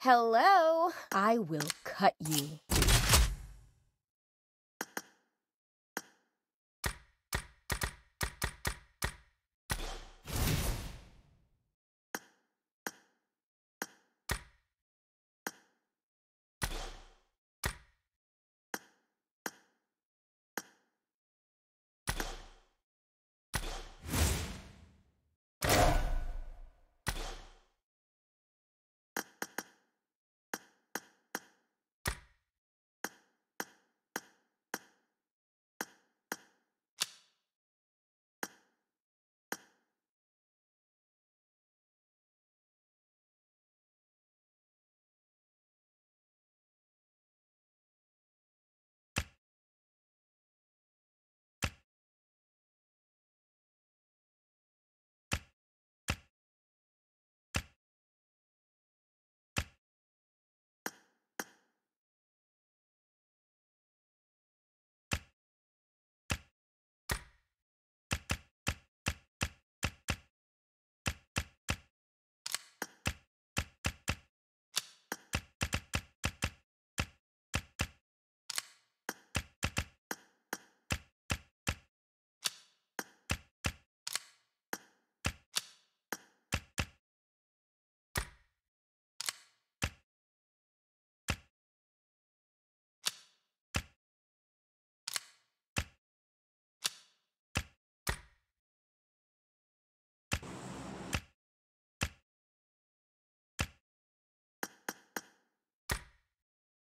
Hello? I will cut you.